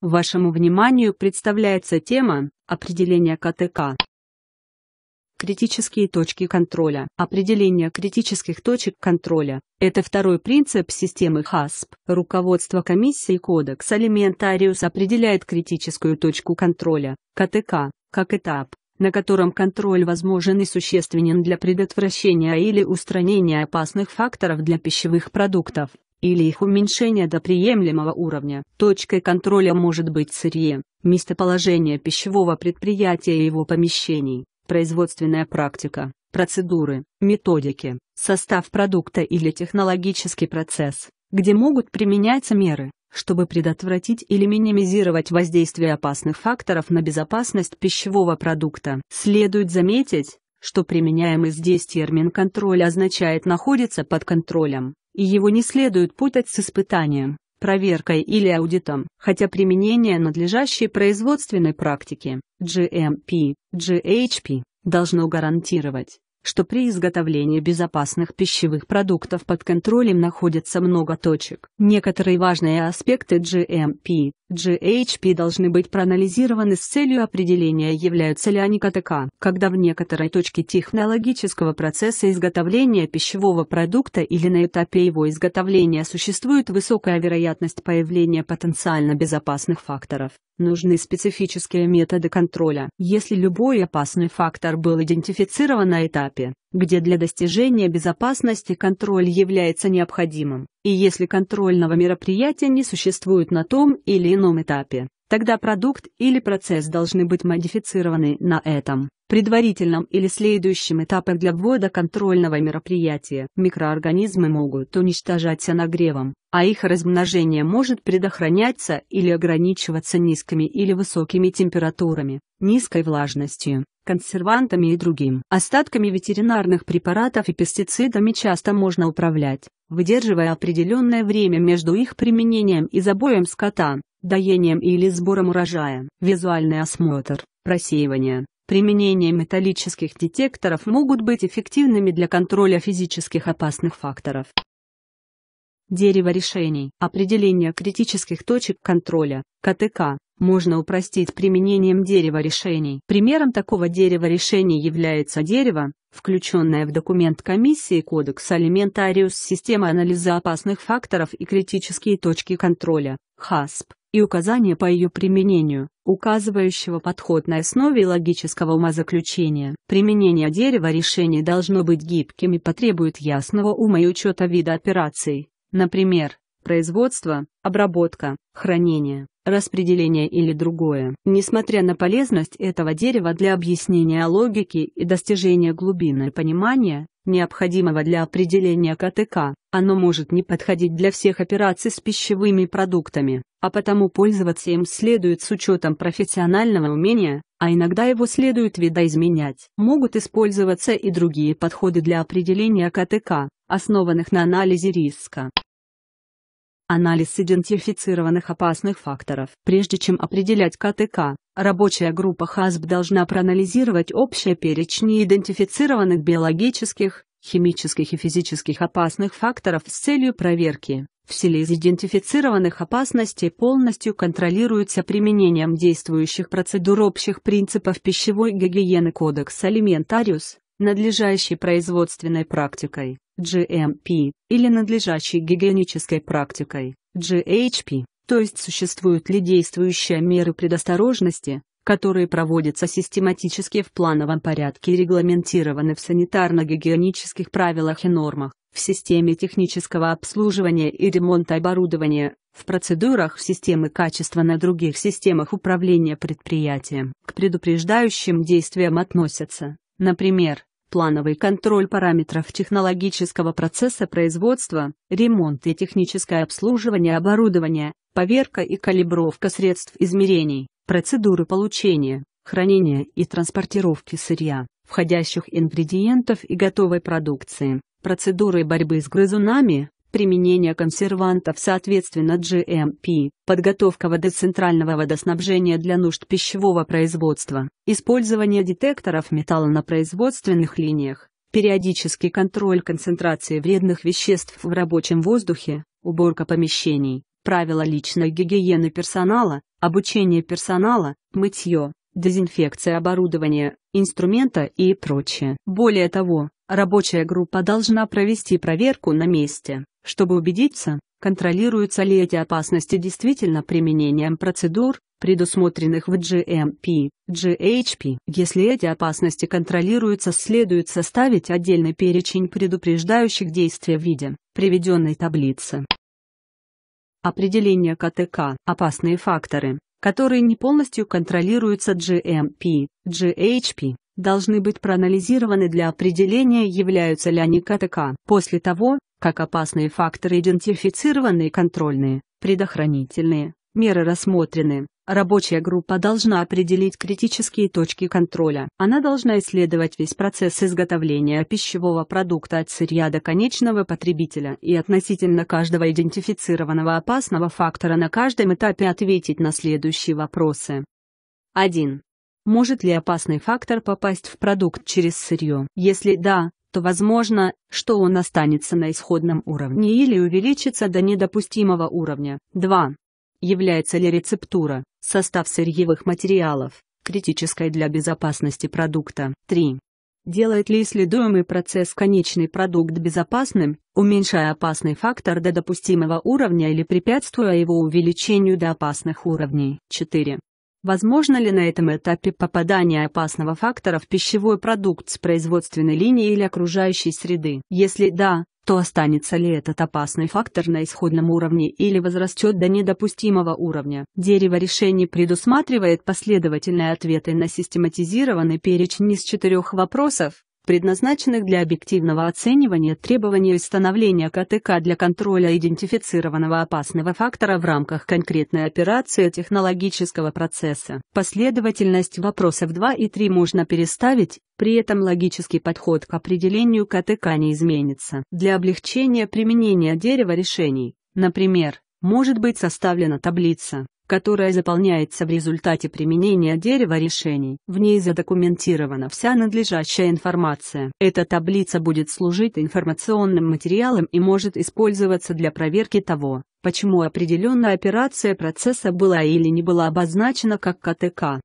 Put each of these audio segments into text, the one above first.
Вашему вниманию представляется тема «Определение КТК». Критические точки контроля. Определение критических точек контроля – это второй принцип системы ХАСП. Руководство комиссии Кодекс Алиментариус определяет критическую точку контроля, КТК, как этап, на котором контроль возможен и существенен для предотвращения или устранения опасных факторов для пищевых продуктов или их уменьшение до приемлемого уровня. Точкой контроля может быть сырье, местоположение пищевого предприятия и его помещений, производственная практика, процедуры, методики, состав продукта или технологический процесс, где могут применяться меры, чтобы предотвратить или минимизировать воздействие опасных факторов на безопасность пищевого продукта. Следует заметить, что применяемый здесь термин «контроль» означает «находится под контролем», и его не следует путать с испытанием, проверкой или аудитом, хотя применение надлежащей производственной практики, GMP, GHP, должно гарантировать, что при изготовлении безопасных пищевых продуктов под контролем находится много точек. Некоторые важные аспекты GMP, GHP должны быть проанализированы с целью определения, являются ли они КТК. Когда в некоторой точке технологического процесса изготовления пищевого продукта или на этапе его изготовления существует высокая вероятность появления потенциально безопасных факторов, нужны специфические методы контроля. Если любой опасный фактор был идентифицирован на этапе, где для достижения безопасности контроль является необходимым, и если контрольного мероприятия не существует на том или ином этапе, Тогда продукт или процесс должны быть модифицированы на этом, предварительном или следующем этапе для ввода контрольного мероприятия. Микроорганизмы могут уничтожаться нагревом, а их размножение может предохраняться или ограничиваться низкими или высокими температурами, низкой влажностью, консервантами и другим. Остатками ветеринарных препаратов и пестицидами часто можно управлять, выдерживая определенное время между их применением и забоем скота, доением или сбором урожая. Визуальный осмотр, просеивание, применение металлических детекторов могут быть эффективными для контроля физических опасных факторов. Дерево решений. Определение критических точек контроля, КТК, можно упростить применением дерева решений. Примером такого дерева решений является дерево, включенное в документ комиссии Кодекс Алиментариус Система анализа опасных факторов и критические точки контроля, ХАСП и указания по ее применению, указывающего подход на основе логического умозаключения. Применение дерева решения должно быть гибким и потребует ясного ума и учета вида операций, например, производство, обработка, хранение, распределение или другое. Несмотря на полезность этого дерева для объяснения логики и достижения глубины понимания, необходимого для определения КТК, оно может не подходить для всех операций с пищевыми продуктами, а потому пользоваться им следует с учетом профессионального умения, а иногда его следует видоизменять. Могут использоваться и другие подходы для определения КТК, основанных на анализе риска. Анализ идентифицированных опасных факторов. Прежде чем определять КТК, рабочая группа ХАСБ должна проанализировать общие перечни идентифицированных биологических, химических и физических опасных факторов с целью проверки, все ли из идентифицированных опасностей полностью контролируются применением действующих процедур общих принципов пищевой гигиены Кодекс Алиментариус, надлежащей производственной практикой, GMP, или надлежащей гигиенической практикой, GHP, то есть существуют ли действующие меры предосторожности, которые проводятся систематически в плановом порядке и регламентированы в санитарно-гигиенических правилах и нормах, в системе технического обслуживания и ремонта оборудования, в процедурах системы качества на других системах управления предприятием. К предупреждающим действиям относятся, например, плановый контроль параметров технологического процесса производства, ремонт и техническое обслуживание оборудования, поверка и калибровка средств измерений, процедуры получения, хранения и транспортировки сырья, входящих ингредиентов и готовой продукции, процедуры борьбы с грызунами, применение консервантов соответственно GMP, подготовка водоцентрального водоснабжения для нужд пищевого производства, использование детекторов металла на производственных линиях, периодический контроль концентрации вредных веществ в рабочем воздухе, уборка помещений, правила личной гигиены персонала, обучение персонала, мытье, дезинфекция оборудования, инструмента и прочее. Более того, рабочая группа должна провести проверку на месте, чтобы убедиться, контролируются ли эти опасности действительно применением процедур, предусмотренных в GMP, GHP. Если эти опасности контролируются, следует составить отдельный перечень предупреждающих действий в виде приведенной таблицы. Определение КТК. Опасные факторы, которые не полностью контролируются GMP, GHP, должны быть проанализированы для определения, являются ли они КТК. После того, как опасные факторы идентифицированы и контрольные, предохранительные, меры рассмотрены. Рабочая группа должна определить критические точки контроля. Она должна исследовать весь процесс изготовления пищевого продукта от сырья до конечного потребителя и относительно каждого идентифицированного опасного фактора на каждом этапе ответить на следующие вопросы. 1. Может ли опасный фактор попасть в продукт через сырье? Если да, то возможно, что он останется на исходном уровне или увеличится до недопустимого уровня. 2. Является ли рецептура, состав сырьевых материалов, критической для безопасности продукта? 3. Делает ли исследуемый процесс конечный продукт безопасным, уменьшая опасный фактор до допустимого уровня или препятствуя его увеличению до опасных уровней? 4. Возможно ли на этом этапе попадание опасного фактора в пищевой продукт с производственной линии или окружающей среды? Если да, то останется ли этот опасный фактор на исходном уровне или возрастет до недопустимого уровня. Дерево решений предусматривает последовательные ответы на систематизированный перечень из четырех вопросов, предназначенных для объективного оценивания требований и становления КТК для контроля идентифицированного опасного фактора в рамках конкретной операции технологического процесса. Последовательность вопросов 2 и 3 можно переставить, при этом логический подход к определению КТК не изменится. Для облегчения применения дерева решений, например, может быть составлена таблица, которая заполняется в результате применения дерева решений. В ней задокументирована вся надлежащая информация. Эта таблица будет служить информационным материалом и может использоваться для проверки того, почему определенная операция процесса была или не была обозначена как КТК.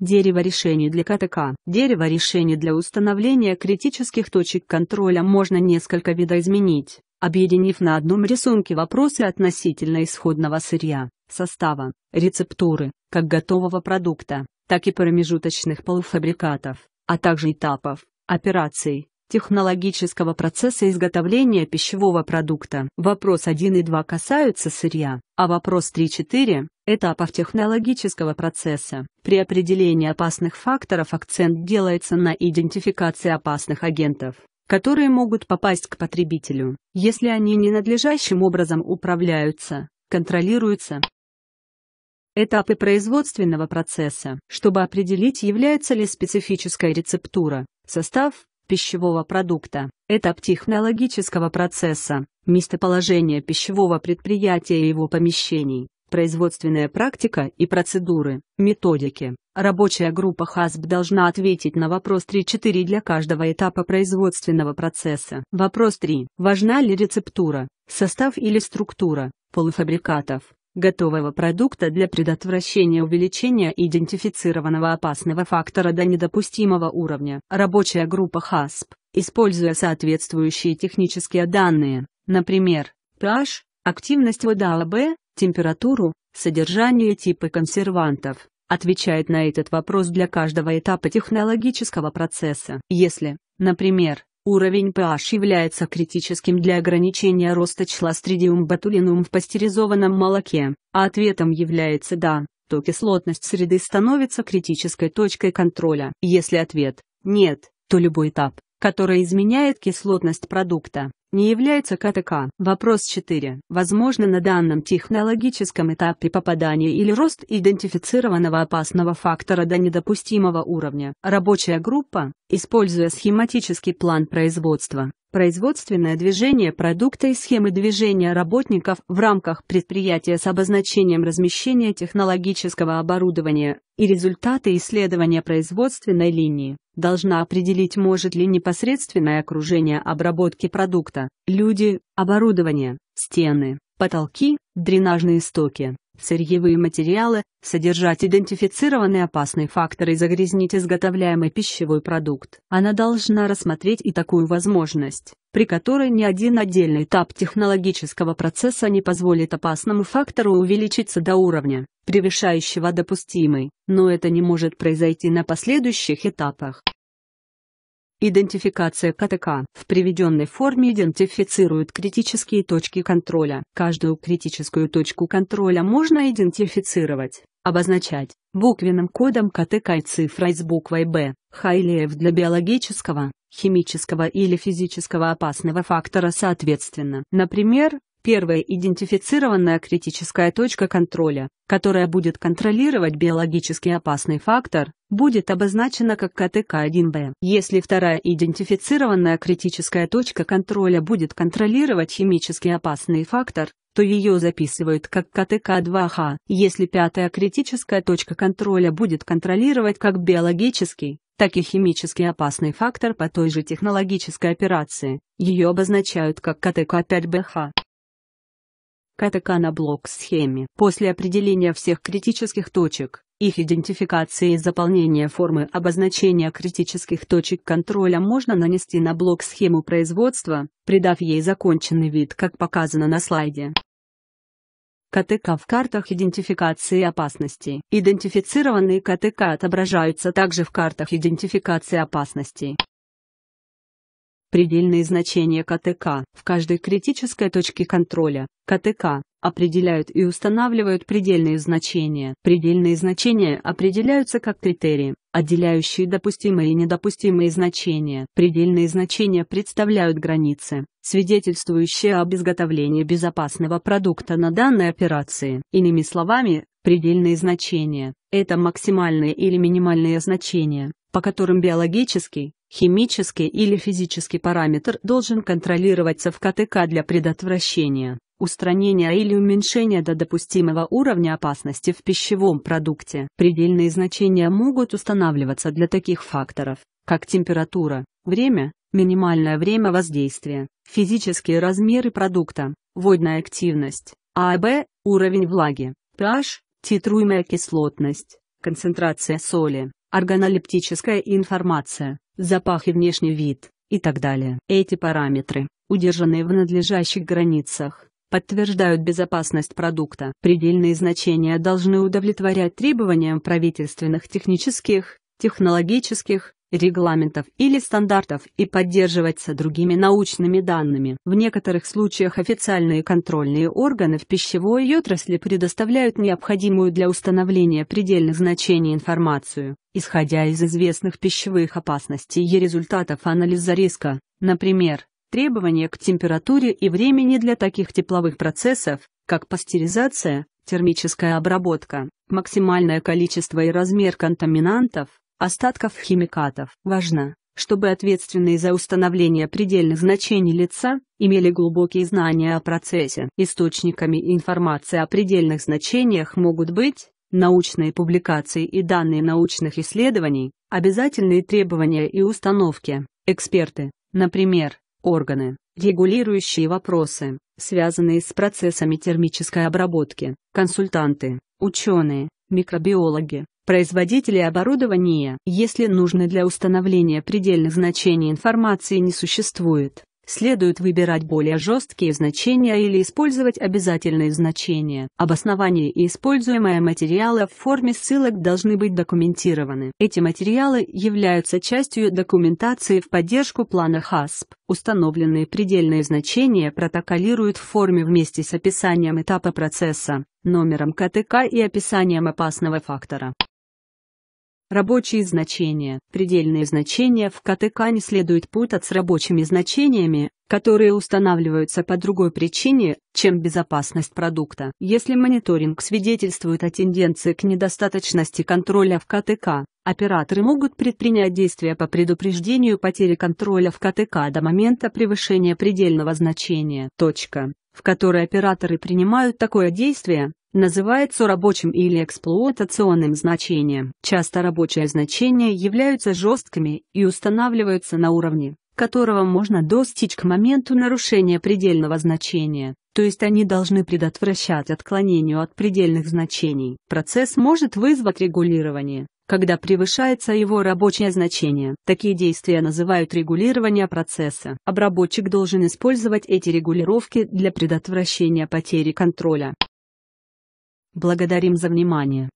Дерево решений для КТК. Дерево решений для установления критических точек контроля можно несколько видоизменить объединив на одном рисунке вопросы относительно исходного сырья, состава, рецептуры, как готового продукта, так и промежуточных полуфабрикатов, а также этапов, операций, технологического процесса изготовления пищевого продукта. Вопрос 1 и 2 касаются сырья, а вопрос 3-4 – этапов технологического процесса. При определении опасных факторов акцент делается на идентификации опасных агентов, которые могут попасть к потребителю, если они ненадлежащим образом управляются, контролируются. Этапы производственного процесса, чтобы определить, является ли специфическая рецептура, состав, пищевого продукта, этап технологического процесса, местоположение пищевого предприятия и его помещений, производственная практика и процедуры, методики. Рабочая группа ХАСБ должна ответить на вопрос 3-4 для каждого этапа производственного процесса. Вопрос 3. Важна ли рецептура, состав или структура полуфабрикатов? готового продукта для предотвращения увеличения идентифицированного опасного фактора до недопустимого уровня. Рабочая группа ХАСБ, используя соответствующие технические данные, например, pH, активность вода температуру, содержание типы консервантов, отвечает на этот вопрос для каждого этапа технологического процесса. Если, например, уровень pH является критическим для ограничения роста числа стридиум в пастеризованном молоке, а ответом является «да», то кислотность среды становится критической точкой контроля. Если ответ «нет», то любой этап, который изменяет кислотность продукта, не является КТК. Вопрос 4. Возможно на данном технологическом этапе попадание или рост идентифицированного опасного фактора до недопустимого уровня. Рабочая группа, используя схематический план производства, производственное движение продукта и схемы движения работников в рамках предприятия с обозначением размещения технологического оборудования и результаты исследования производственной линии, должна определить может ли непосредственное окружение обработки продукта улица, люди, оборудование, стены, потолки, дренажные стоки, сырьевые материалы, содержать идентифицированные опасные факторы и загрязнить изготовляемый пищевой продукт. Она должна рассмотреть и такую возможность, при которой ни один отдельный этап технологического процесса не позволит опасному фактору увеличиться до уровня, превышающего допустимый, но это не может произойти на последующих этапах. Идентификация КТК в приведенной форме идентифицирует критические точки контроля. Каждую критическую точку контроля можно идентифицировать, обозначать буквенным кодом КТК и цифрой с буквой Б, Хайлеев для биологического, химического или физического опасного фактора соответственно. Например, Первая идентифицированная критическая точка контроля, которая будет контролировать биологически опасный фактор, будет обозначена как КТК-1Б. Если вторая идентифицированная критическая точка контроля будет контролировать химически опасный фактор, то ее записывают как КТК-2Х. Если пятая критическая точка контроля будет контролировать как биологический, так и химически опасный фактор по той же технологической операции, ее обозначают как КТК-5БХ катакана-блок-схеме. После определения всех критических точек, их идентификации и заполнения формы обозначения критических точек контроля можно нанести на блок схему производства, придав ей законченный вид, как показано на слайде. КТК в картах идентификации опасностей. Идентифицированные КТК отображаются также в картах идентификации опасностей. Предельные значения КТК в каждой критической точке контроля КТК определяют и устанавливают предельные значения. Предельные значения определяются как критерии, отделяющие допустимые и недопустимые значения. Предельные значения представляют границы, свидетельствующие об изготовлении безопасного продукта на данной операции. Иными словами, предельные значения – это максимальные или минимальные значения, по которым биологический, Химический или физический параметр должен контролироваться в КТК для предотвращения, устранения или уменьшения до допустимого уровня опасности в пищевом продукте. Предельные значения могут устанавливаться для таких факторов, как температура, время, минимальное время воздействия, физические размеры продукта, водная активность, АБ, уровень влаги, pH, титруемая кислотность, концентрация соли, органолептическая информация запах и внешний вид, и так далее. Эти параметры, удержанные в надлежащих границах, подтверждают безопасность продукта. Предельные значения должны удовлетворять требованиям правительственных технических, технологических, регламентов или стандартов и поддерживается другими научными данными. В некоторых случаях официальные контрольные органы в пищевой отрасли предоставляют необходимую для установления предельных значений информацию, исходя из известных пищевых опасностей и результатов анализа риска, например, требования к температуре и времени для таких тепловых процессов, как пастеризация, термическая обработка, максимальное количество и размер контаминантов, остатков химикатов. Важно, чтобы ответственные за установление предельных значений лица имели глубокие знания о процессе. Источниками информации о предельных значениях могут быть научные публикации и данные научных исследований, обязательные требования и установки, эксперты, например, органы, регулирующие вопросы, связанные с процессами термической обработки, консультанты, ученые, микробиологи, Производители оборудования, если нужно для установления предельных значений информации не существует. Следует выбирать более жесткие значения или использовать обязательные значения. Обоснование и используемые материалы в форме ссылок должны быть документированы. Эти материалы являются частью документации в поддержку плана ХАСП. Установленные предельные значения протоколируют в форме вместе с описанием этапа процесса, номером КТК и описанием опасного фактора. Рабочие значения. Предельные значения в КТК не следует путать с рабочими значениями, которые устанавливаются по другой причине, чем безопасность продукта. Если мониторинг свидетельствует о тенденции к недостаточности контроля в КТК, операторы могут предпринять действия по предупреждению потери контроля в КТК до момента превышения предельного значения. Точка, в которой операторы принимают такое действие, называется рабочим или эксплуатационным значением. Часто рабочие значения являются жесткими и устанавливаются на уровне, которого можно достичь к моменту нарушения предельного значения, то есть они должны предотвращать отклонению от предельных значений. Процесс может вызвать регулирование, когда превышается его рабочее значение. Такие действия называют регулирование процесса. Обработчик должен использовать эти регулировки для предотвращения потери контроля. Благодарим за внимание.